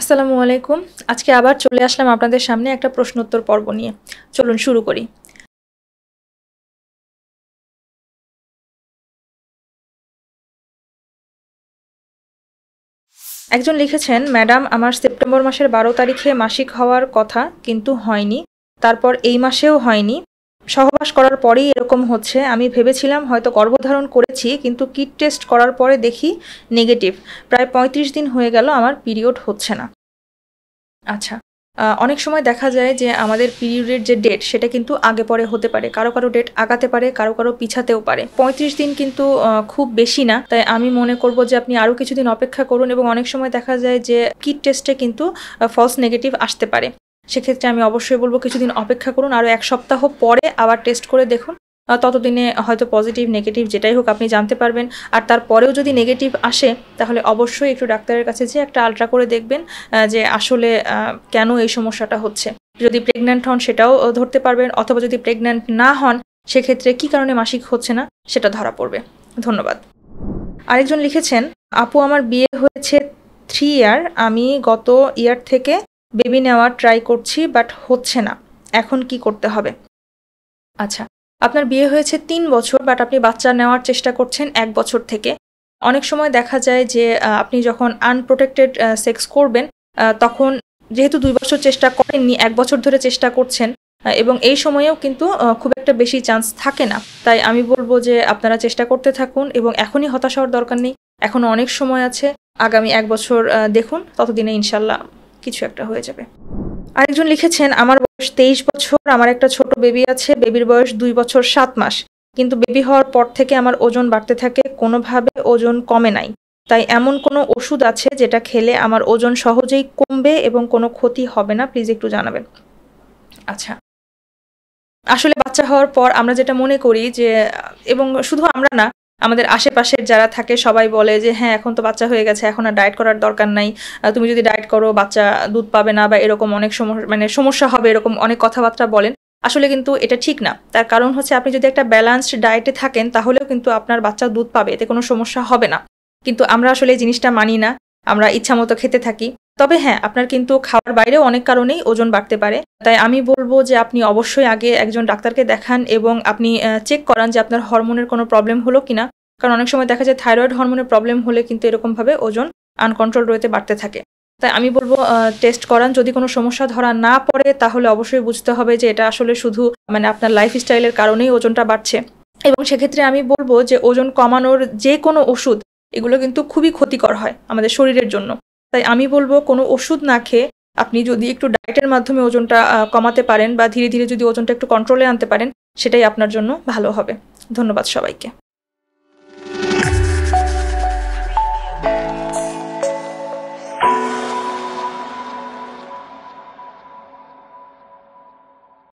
আসসালামু আলাইকুম আজকে আবার চলে আসলাম আপনাদের সামনে একটা প্রশ্নোত্তর পর্ব নিয়ে চলুন শুরু করি একজন লিখেছেন ম্যাডাম আমার সেপ্টেম্বর মাসের বারো তারিখে মাসিক হওয়ার কথা কিন্তু হয়নি তারপর এই মাসেও হয়নি সহবাস করার পরেই এরকম হচ্ছে আমি ভেবেছিলাম হয়তো গর্ভধারণ করেছি কিন্তু কিট টেস্ট করার পরে দেখি নেগেটিভ প্রায় ৩৫ দিন হয়ে গেল আমার পিরিয়ড হচ্ছে না আচ্ছা অনেক সময় দেখা যায় যে আমাদের পিরিয়ডের যে ডেট সেটা কিন্তু আগে পরে হতে পারে কারো কারো ডেট আগাতে পারে কারো কারো পিছাতেও পারে ৩৫ দিন কিন্তু খুব বেশি না তাই আমি মনে করব যে আপনি আরও কিছুদিন অপেক্ষা করুন এবং অনেক সময় দেখা যায় যে কিট টেস্টে কিন্তু ফলস নেগেটিভ আসতে পারে সেক্ষেত্রে আমি অবশ্যই বলবো কিছুদিন অপেক্ষা করুন আরও এক সপ্তাহ পরে আবার টেস্ট করে দেখুন ততদিনে হয়তো পজিটিভ নেগেটিভ যেটাই হোক আপনি জানতে পারবেন আর তারপরেও যদি নেগেটিভ আসে তাহলে অবশ্যই একটু ডাক্তারের কাছে যে একটা আলট্রা করে দেখবেন যে আসলে কেন এই সমস্যাটা হচ্ছে যদি প্রেগন্যান্ট হন সেটাও ধরতে পারবেন অথবা যদি প্রেগন্যান্ট না হন সেক্ষেত্রে কি কারণে মাসিক হচ্ছে না সেটা ধরা পড়বে ধন্যবাদ আরেকজন লিখেছেন আপু আমার বিয়ে হয়েছে থ্রি ইয়ার আমি গত ইয়ার থেকে বেবি নেওয়ার ট্রাই করছি বাট হচ্ছে না এখন কি করতে হবে আচ্ছা আপনার বিয়ে হয়েছে তিন বছর বাট আপনি বাচ্চা নেওয়ার চেষ্টা করছেন এক বছর থেকে অনেক সময় দেখা যায় যে আপনি যখন আনপ্রোটেক্টেড সেক্স করবেন তখন যেহেতু দুই বছর চেষ্টা করেননি এক বছর ধরে চেষ্টা করছেন এবং এই সময়েও কিন্তু খুব একটা বেশি চান্স থাকে না তাই আমি বলবো যে আপনারা চেষ্টা করতে থাকুন এবং এখনই হতাশ হওয়ার দরকার নেই এখনও অনেক সময় আছে আগামী এক বছর দেখুন ততদিনে ইনশাল্লাহ কিছু একটা হয়ে যাবে আরেকজন লিখেছেন আমার বয়স তেইশ বছর আমার একটা ছোট বেবি আছে বেবির বয়স দুই বছর সাত মাস কিন্তু বেবি হওয়ার পর থেকে আমার ওজন বাড়তে থাকে কোনোভাবে ওজন কমে নাই তাই এমন কোনো ওষুধ আছে যেটা খেলে আমার ওজন সহজেই কমবে এবং কোনো ক্ষতি হবে না প্লিজ একটু জানাবেন আচ্ছা আসলে বাচ্চা হওয়ার পর আমরা যেটা মনে করি যে এবং শুধু আমরা না আমাদের আশেপাশের যারা থাকে সবাই বলে যে হ্যাঁ এখন তো বাচ্চা হয়ে গেছে এখন আর ডায়েট করার দরকার নাই তুমি যদি ডায়েট করো বাচ্চা দুধ পাবে না বা এরকম অনেক সমস্যা মানে সমস্যা হবে এরকম অনেক কথাবার্তা বলেন আসলে কিন্তু এটা ঠিক না তার কারণ হচ্ছে আপনি যদি একটা ব্যালান্সড ডায়েটে থাকেন তাহলেও কিন্তু আপনার বাচ্চা দুধ পাবে এতে কোনো সমস্যা হবে না কিন্তু আমরা আসলে এই জিনিসটা মানি না আমরা ইচ্ছামতো খেতে থাকি তবে হ্যাঁ আপনার কিন্তু খাওয়ার বাইরেও অনেক কারণেই ওজন বাড়তে পারে তাই আমি বলবো যে আপনি অবশ্যই আগে একজন ডাক্তারকে দেখান এবং আপনি চেক করান যে আপনার হরমোনের কোনো প্রবলেম হলো কিনা কারণ অনেক সময় দেখা যায় থাইরয়েড হরমোনের প্রবলেম হলে কিন্তু এরকমভাবে ওজন আনকন্ট্রোল রয়েতে বাড়তে থাকে তাই আমি বলবো টেস্ট করান যদি কোনো সমস্যা ধরা না পড়ে তাহলে অবশ্যই বুঝতে হবে যে এটা আসলে শুধু মানে আপনার লাইফস্টাইলের কারণেই ওজনটা বাড়ছে এবং সেক্ষেত্রে আমি বলবো যে ওজন কমানোর যে কোনো ওষুধ এগুলো কিন্তু খুবই ক্ষতিকর হয় আমাদের শরীরের জন্য তাই আমি বলবো কোনো ওষুধ না খেয়ে আপনি যদি একটু ডায়েটের মাধ্যমে ওজনটা কমাতে পারেন বা ধীরে ধীরে যদি ওজনটা একটু কন্ট্রোলে আনতে পারেন সেটাই আপনার জন্য ভালো হবে ধন্যবাদ সবাইকে